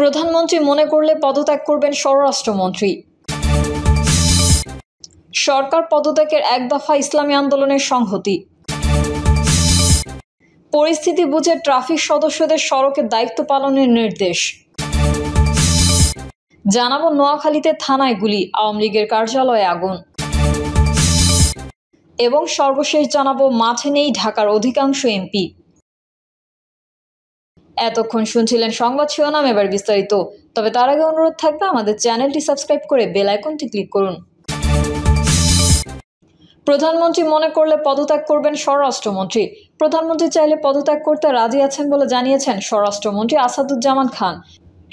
প্রধানমন্ত্রী মনে করলে পদত্যাগ করবেন স্বরাষ্ট্রমন্ত্রী সরকার পদত্যাগের এক দফা ইসলামী আন্দোলনের সংহতি পরিস্থিতি বুঝে ট্রাফিক সদস্যদের সড়কে দায়িত্ব পালনের নির্দেশ জানাবো নোয়াখালীতে থানায় গুলি আওয়ামী লীগের কার্যালয়ে আগুন এবং সর্বশেষ জানাবো মাঠে নেই ঢাকার অধিকাংশ এমপি এতক্ষণ শুনছিলেন সংবাদ শিরোনাম এবার বিস্তারিত তবে তার আগে অনুরোধ থাকবে আমাদের চ্যানেলটি সাবস্ক্রাইব করে বেল আইকনটি ক্লিক করুন প্রধানমন্ত্রী মনে করলে পদত্যাগ করবেন স্বরাষ্ট্রমন্ত্রী প্রধানমন্ত্রী চাইলে পদত্যাগ করতে রাজি আছেন বলে জানিয়েছেন স্বরাষ্ট্রমন্ত্রী আসাদুজ্জামান খান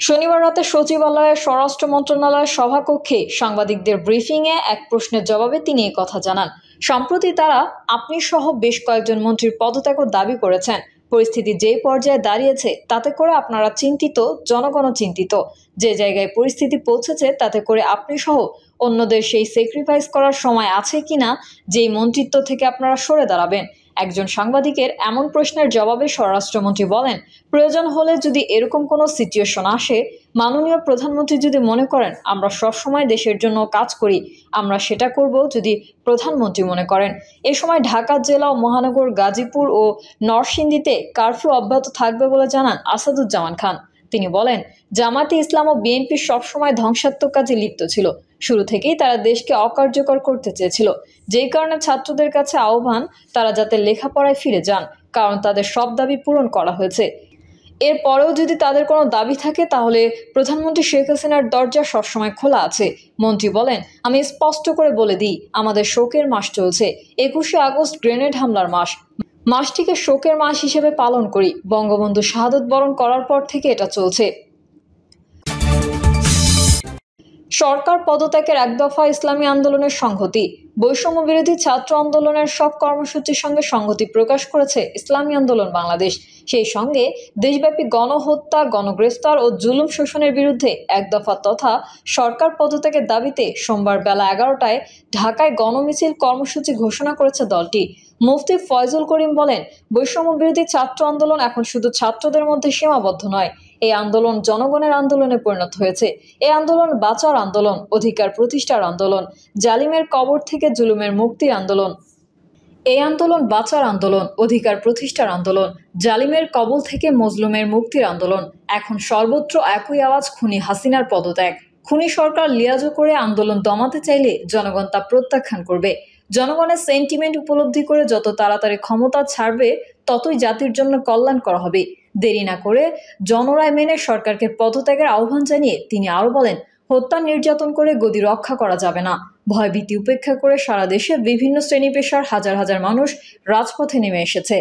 শনিবার রাতে সচিবালয়ে স্বরাষ্ট্র মন্ত্রণালয়ের সভাকক্ষে সাংবাদিকদের ব্রিফিংয়ে এক প্রশ্নের জবাবে তিনি এই কথা জানান সম্প্রতি তারা আপনি সহ বেশ কয়েকজন মন্ত্রীর পদত্যাগও দাবি করেছেন পরিস্থিতি যে পর্যায়ে দাঁড়িয়েছে তাতে করে আপনারা চিন্তিত জনগণও চিন্তিত যে জায়গায় পরিস্থিতি পৌঁছেছে তাতে করে আপনি সহ অন্যদের সেই স্যাক্রিফাইস করার সময় আছে কিনা যেই মন্ত্রিত্ব থেকে আপনারা সরে দাঁড়াবেন একজন সাংবাদিকের এমন প্রশ্নের জবাবে স্বরাষ্ট্রমন্ত্রী বলেন প্রয়োজন হলে যদি এরকম কোনো সিচুয়েশন আসে মাননীয় প্রধানমন্ত্রী যদি মনে করেন আমরা সবসময় দেশের জন্য কাজ করি আমরা সেটা করব যদি প্রধানমন্ত্রী মনে করেন এ সময় ঢাকা জেলা ও মহানগর গাজীপুর ও নরসিংদীতে কারফিউ অব্যাহত থাকবে বলে জানান আসাদুজ্জামান খান তিনি বলেন জামাতে ইসলাম ও বিএনপি সবসময় ধ্বংসাত্মক কাজে লিপ্ত ছিল শুরু থেকেই তারা দেশকে অকার্যকর করতে চেয়েছিল যেই কারণে ছাত্রদের কাছে আহ্বান তারা যাতে লেখাপড়ায় ফিরে যান কারণ তাদের সব দাবি পূরণ করা হয়েছে এরপরেও যদি তাদের কোনো দাবি থাকে তাহলে প্রধানমন্ত্রী শেখ হাসিনার দরজা সবসময় খোলা আছে মন্ত্রী বলেন আমি স্পষ্ট করে বলে দিই আমাদের শোকের মাস চলছে একুশে আগস্ট গ্রেনেড হামলার মাস মাসটিকে শোকের মাস হিসেবে পালন করি বঙ্গবন্ধু শাহাদত বরণ করার পর থেকে এটা চলছে সরকার পদত্যাগের এক দফা ইসলামী আন্দোলনের সংহতি বৈষম্য বিরোধী ছাত্র আন্দোলনের সব কর্মসূচির সঙ্গে সংহতি প্রকাশ করেছে ইসলামী আন্দোলন বাংলাদেশ সেই সঙ্গে দেশব্যাপী গণহত্যা গণগ্রেফতার ও জুলুম শোষণের বিরুদ্ধে এক দফা তথা সরকার পদত্যাগের দাবিতে সোমবার বেলা এগারোটায় ঢাকায় গণমিছিল কর্মসূচি ঘোষণা করেছে দলটি মুফতি ফয়জুল করিম বলেন বৈষম্য বিরোধী ছাত্র আন্দোলন এখন শুধু ছাত্রদের মধ্যে সীমাবদ্ধ নয় এই আন্দোলন জনগণের আন্দোলনে পরিণত হয়েছে এই আন্দোলন বাঁচার আন্দোলন অধিকার প্রতিষ্ঠার আন্দোলন জালিমের কবর থেকে জুলুমের মুক্তির আন্দোলন এই আন্দোলন বাঁচার আন্দোলন অধিকার প্রতিষ্ঠার আন্দোলন জালিমের কবল থেকে মজলুমের মুক্তির আন্দোলন এখন সর্বত্র একই আওয়াজ খুনি হাসিনার পদত্যাগ খুনি সরকার লিয়াজো করে আন্দোলন দমাতে চাইলে জনগণ তা প্রত্যাখ্যান করবে জনগণের সেন্টিমেন্ট উপলব্ধি করে যত তাড়াতাড়ি ক্ষমতা ছাড়বে ততই জাতির জন্য কল্যাণ করা হবে দেরি না করে জনরায় মেনে সরকারকে পদত্যাগের আহ্বান জানিয়ে তিনি আরও বলেন হত্যা নির্যাতন করে গদি রক্ষা করা যাবে না ভয়ভীতি উপেক্ষা করে সারা দেশে বিভিন্ন শ্রেণী পেশার হাজার হাজার মানুষ রাজপথে নেমে এসেছে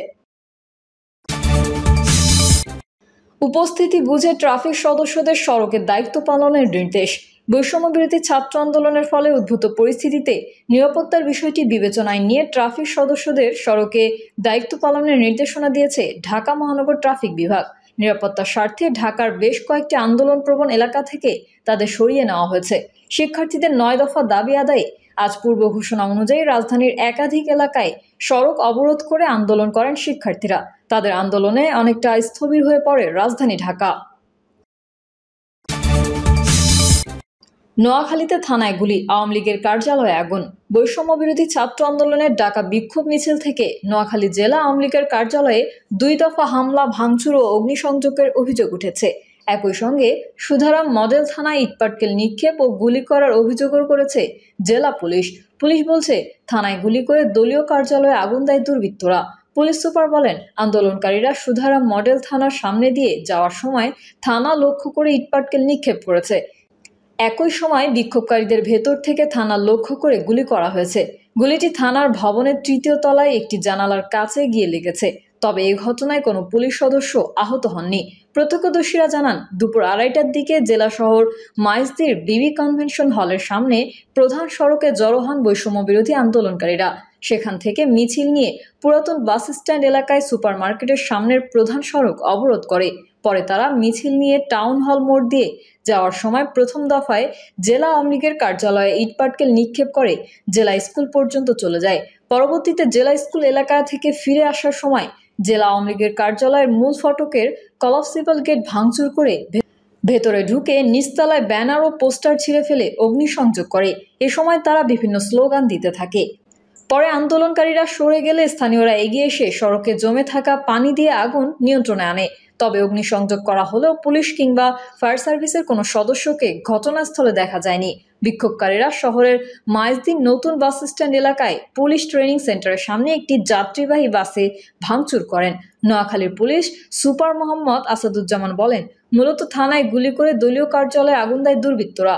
উপস্থিতি বুঝে ট্রাফিক সদস্যদের সড়কের দায়িত্ব পালনের নির্দেশ বৈষম্য ছাত্র আন্দোলনের ফলে উদ্ভূত পরিস্থিতিতে নিরাপত্তার বিষয়টি বিবেচনায় নিয়ে ট্রাফিক সদস্যদের সড়কে দায়িত্ব পালনের নির্দেশনা দিয়েছে ঢাকা মহানগর ট্রাফিক বিভাগ নিরাপত্তার স্বার্থে ঢাকার বেশ কয়েকটি আন্দোলন প্রবণ এলাকা থেকে তাদের সরিয়ে নেওয়া হয়েছে শিক্ষার্থীদের নয় দফা দাবি আদায়ে আজ পূর্ব ঘোষণা অনুযায়ী রাজধানীর একাধিক এলাকায় সড়ক অবরোধ করে আন্দোলন করেন শিক্ষার্থীরা তাদের আন্দোলনে অনেকটা স্থবির হয়ে পড়ে রাজধানী ঢাকা নোয়াখালীতে থানায় গুলি আওয়ামী লীগের কার্যালয়ে আগুন বৈষম্য বিরোধী ছাত্র আন্দোলনের ডাকা বিক্ষোভ মিছিল থেকে নোয়াখালী জেলা আওয়ামী লীগের কার্যালয়ে দুই দফা হামলা ভাঙচুর ও অগ্নিসংযোগের অভিযোগ উঠেছে একই সঙ্গে সুধারাম মডেল থানায় ইটপাটকেল নিক্ষেপ ও গুলি করার অভিযোগও করেছে জেলা পুলিশ পুলিশ বলছে থানায় গুলি করে দলীয় কার্যালয়ে আগুন দেয় দুর্বৃত্তরা পুলিশ সুপার বলেন আন্দোলনকারীরা সুধারাম মডেল থানার সামনে দিয়ে যাওয়ার সময় থানা লক্ষ্য করে ইটপাটকেল নিক্ষেপ করেছে একই সময় বিক্ষোভকারীদের ভেতর থেকে থানা লক্ষ্য করে গুলি করা হয়েছে গুলিটি থানার ভবনের তৃতীয় তলায় একটি জানালার কাছে গিয়ে লেগেছে তবে এই ঘটনায় কোনো পুলিশ সদস্য আহত হননি প্রত্যক্ষদর্শীরা জানান দুপুর আড়াইটার দিকে জেলা শহর মাইজদির বিবি কনভেনশন হলের সামনে প্রধান সড়কে জড়ো হন বৈষম্য বিরোধী আন্দোলনকারীরা সেখান থেকে মিছিল নিয়ে পুরাতন বাস স্ট্যান্ড এলাকায় সুপার মার্কেটের সামনের প্রধান সড়ক অবরোধ করে পরে তারা মিছিল নিয়ে টাউন হল মোড় দিয়ে যাওয়ার সময় প্রথম দফায় জেলা আওয়ামী লীগের কার্যালয়ে ইটপাটকেল নিক্ষেপ করে জেলা স্কুল পর্যন্ত চলে যায় পরবর্তীতে জেলা স্কুল এলাকা থেকে ফিরে আসার সময় জেলা আওয়ামী লীগের কার্যালয়ের মূল ফটকের কলাপসিবল গেট ভাঙচুর করে ভেতরে ঢুকে নিচতলায় ব্যানার ও পোস্টার ছিঁড়ে ফেলে অগ্নিসংযোগ করে এ সময় তারা বিভিন্ন স্লোগান দিতে থাকে পরে আন্দোলনকারীরা সরে গেলে স্থানীয়রা এগিয়ে এসে সড়কে জমে থাকা পানি দিয়ে আগুন নিয়ন্ত্রণে আনে তবে অগ্নিসংযোগ করা হলেও পুলিশ কিংবা ফায়ার সার্ভিসের কোনো সদস্যকে ঘটনাস্থলে দেখা যায়নি বিক্ষোভকারীরা শহরের মাইজদিন নতুন বাস স্ট্যান্ড এলাকায় পুলিশ ট্রেনিং সেন্টারের সামনে একটি যাত্রীবাহী বাসে ভাঙচুর করেন নোয়াখালীর পুলিশ সুপার মোহাম্মদ আসাদুজ্জামান বলেন মূলত থানায় গুলি করে দলীয় কার্যালয়ে আগুন দেয় দুর্বৃত্তরা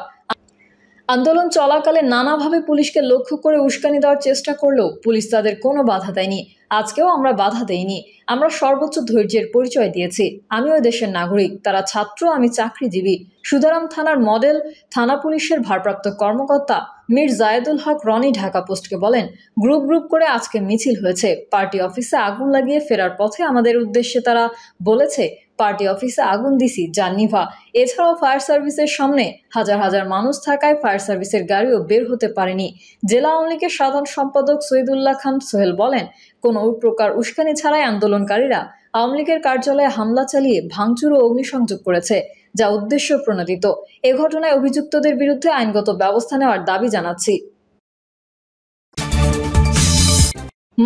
আন্দোলন চলাকালে নানাভাবে পুলিশকে লক্ষ্য করে উস্কানি দেওয়ার চেষ্টা করলেও পুলিশ তাদের কোনো বাধা দেয়নি আজকেও আমরা বাধা দেইনি আমরা সর্বোচ্চ ধৈর্যের পরিচয় দিয়েছি আমিও দেশের নাগরিক তারা ছাত্র আমি চাকরিজীবী সুদারাম থানার মডেল থানা পুলিশের ভারপ্রাপ্ত কর্মকর্তা মীর জায়েদুল হক রনি ঢাকা পোস্টকে বলেন গ্রুপ গ্রুপ করে আজকে মিছিল হয়েছে পার্টি অফিসে আগুন লাগিয়ে ফেরার পথে আমাদের উদ্দেশ্যে তারা বলেছে পার্টি অফিসে আগুন দিছি জার্নিভা এছাড়াও ফায়ার সার্ভিসের সামনে হাজার হাজার মানুষ থাকায় ফায়ার সার্ভিসের গাড়িও বের হতে পারেনি জেলা আওয়ামী লীগের সাধারণ সম্পাদক সৈদুল্লাহ খান সোহেল বলেন কোনো প্রকার উস্কানি ছাড়াই আন্দোলনকারীরা আওয়ামী লীগের কার্যালয়ে হামলা চালিয়ে ভাঙচুর ও অগ্নিসংযোগ করেছে যা উদ্দেশ্য প্রণোদিত এ ঘটনায় অভিযুক্তদের বিরুদ্ধে আইনগত ব্যবস্থা নেওয়ার দাবি জানাচ্ছি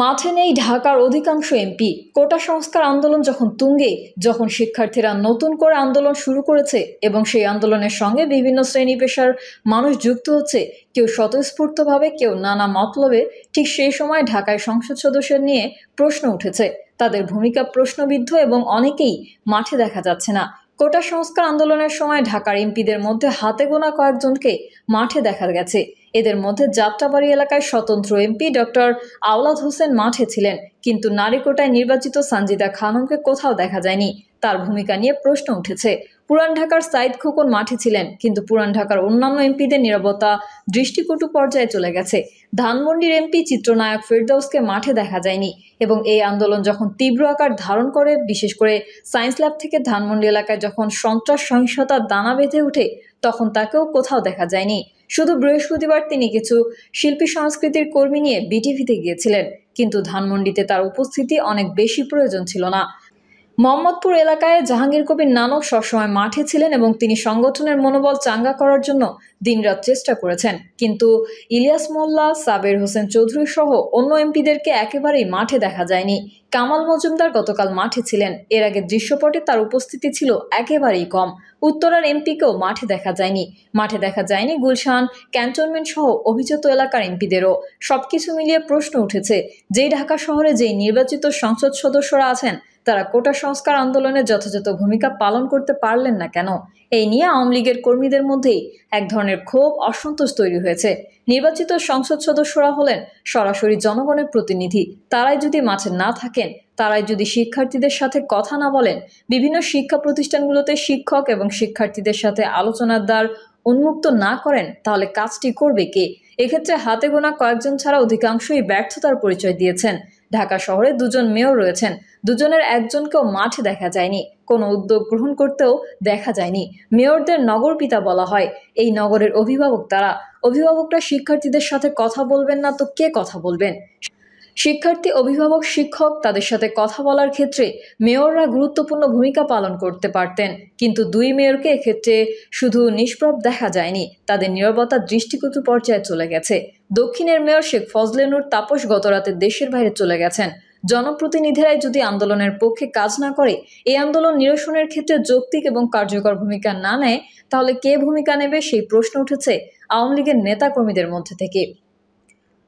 মাঠে নেই ঢাকার অধিকাংশ এমপি কোটা সংস্কার আন্দোলন যখন তুঙ্গে যখন শিক্ষার্থীরা নতুন করে আন্দোলন শুরু করেছে এবং সেই আন্দোলনের সঙ্গে বিভিন্ন শ্রেণী পেশার মানুষ যুক্ত হচ্ছে কেউ স্বতঃস্ফূর্তভাবে কেউ নানা মতলবে ঠিক সেই সময় ঢাকায় সংসদ সদস্যের নিয়ে প্রশ্ন উঠেছে তাদের ভূমিকা প্রশ্নবিদ্ধ এবং অনেকেই মাঠে দেখা যাচ্ছে না কোটা সংস্কার আন্দোলনের সময় ঢাকার এমপিদের মধ্যে হাতে গোনা কয়েকজনকে মাঠে দেখা গেছে এদের মধ্যে যাত্রাবাড়ি এলাকায় স্বতন্ত্র এমপি ডক্টর আওলাদ হোসেন মাঠে ছিলেন কিন্তু নারীকোটায় নির্বাচিত সানজিদা খানমকে কোথাও দেখা যায়নি তার ভূমিকা নিয়ে প্রশ্ন উঠেছে পুরান ঢাকার সাইদ খোকন মাঠে ছিলেন কিন্তু পুরান ঢাকার অন্যান্য এমপিদের নিরাপত্তা দৃষ্টিকটু পর্যায়ে চলে গেছে ধানমন্ডির এমপি চিত্রনায়ক ফেরদাউসকে মাঠে দেখা যায়নি এবং এই আন্দোলন যখন তীব্র আকার ধারণ করে বিশেষ করে সায়েন্স ল্যাব থেকে ধানমন্ডি এলাকায় যখন সন্ত্রাস সহিংসতার দানা বেঁধে ওঠে তখন তাকেও কোথাও দেখা যায়নি শুধু বৃহস্পতিবার তিনি কিছু শিল্পী সংস্কৃতির কর্মী নিয়ে বিটিভিতে গিয়েছিলেন কিন্তু ধানমন্ডিতে তার উপস্থিতি অনেক বেশি প্রয়োজন ছিল না মোহাম্মদপুর এলাকায় জাহাঙ্গীর কবির নানক সবসময় মাঠে ছিলেন এবং তিনি সংগঠনের মনোবল চাঙ্গা করার জন্য দিনরাত চেষ্টা করেছেন কিন্তু ইলিয়াস মোল্লা সাবের হোসেন চৌধুরী সহ অন্য এমপিদেরকে একেবারেই মাঠে দেখা যায়নি কামাল মজুমদার গতকাল মাঠে ছিলেন এর আগে দৃশ্যপটে তার উপস্থিতি ছিল একেবারেই কম উত্তরার এমপিকেও মাঠে দেখা যায়নি মাঠে দেখা যায়নি গুলশান ক্যান্টনমেন্ট সহ অভিজাত এলাকার এমপিদেরও সবকিছু মিলিয়ে প্রশ্ন উঠেছে যেই ঢাকা শহরে যেই নির্বাচিত সংসদ সদস্যরা আছেন তারা কোটা সংস্কার আন্দোলনে যথাযথ ভূমিকা পালন করতে পারলেন না কেন এই নিয়ে আওয়ামী লীগের কর্মীদের মধ্যেই এক ধরনের ক্ষোভ অসন্তোষ তৈরি হয়েছে নির্বাচিত সংসদ সদস্যরা হলেন সরাসরি জনগণের প্রতিনিধি তারাই যদি মাঠে না থাকেন তারাই যদি শিক্ষার্থীদের সাথে কথা না বলেন বিভিন্ন শিক্ষা প্রতিষ্ঠানগুলোতে শিক্ষক এবং শিক্ষার্থীদের সাথে আলোচনার দ্বার উন্মুক্ত না করেন তাহলে কাজটি করবে কে এক্ষেত্রে হাতে গোনা কয়েকজন ছাড়া অধিকাংশই ব্যর্থতার পরিচয় দিয়েছেন ঢাকা শহরে দুজন মেয়র রয়েছেন দুজনের একজনকেও মাঠে দেখা যায়নি কোনো উদ্যোগ গ্রহণ করতেও দেখা যায়নি মেয়রদের নগর পিতা বলা হয় এই নগরের অভিভাবক তারা অভিভাবকরা শিক্ষার্থীদের সাথে কথা বলবেন না তো কে কথা বলবেন শিক্ষার্থী অভিভাবক শিক্ষক তাদের সাথে কথা বলার ক্ষেত্রে মেয়ররা গুরুত্বপূর্ণ ভূমিকা পালন করতে পারতেন কিন্তু দুই মেয়রকে এক্ষেত্রে শুধু নিষ্প্রভ দেখা যায়নি তাদের নিরবতা দৃষ্টিকটু পর্যায়ে চলে গেছে দক্ষিণের মেয়র শেখ ফজলেনুর তাপস গতরাতে দেশের বাইরে চলে গেছেন জনপ্রতিনিধিরাই যদি আন্দোলনের পক্ষে কাজ না করে এই আন্দোলন নিরসনের ক্ষেত্রে যৌক্তিক এবং কার্যকর ভূমিকা না নেয় তাহলে কে ভূমিকা নেবে সেই প্রশ্ন উঠেছে আওয়ামী লীগের নেতাকর্মীদের মধ্যে থেকে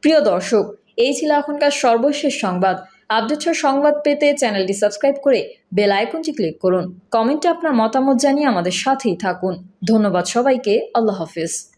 প্রিয় দর্শক এই ছিল এখনকার সর্বশেষ সংবাদ আপডেট সংবাদ পেতে চ্যানেলটি সাবস্ক্রাইব করে বেল আইকনটি ক্লিক করুন কমেন্টে আপনার মতামত জানিয়ে আমাদের সাথেই থাকুন ধন্যবাদ সবাইকে আল্লাহ হাফিজ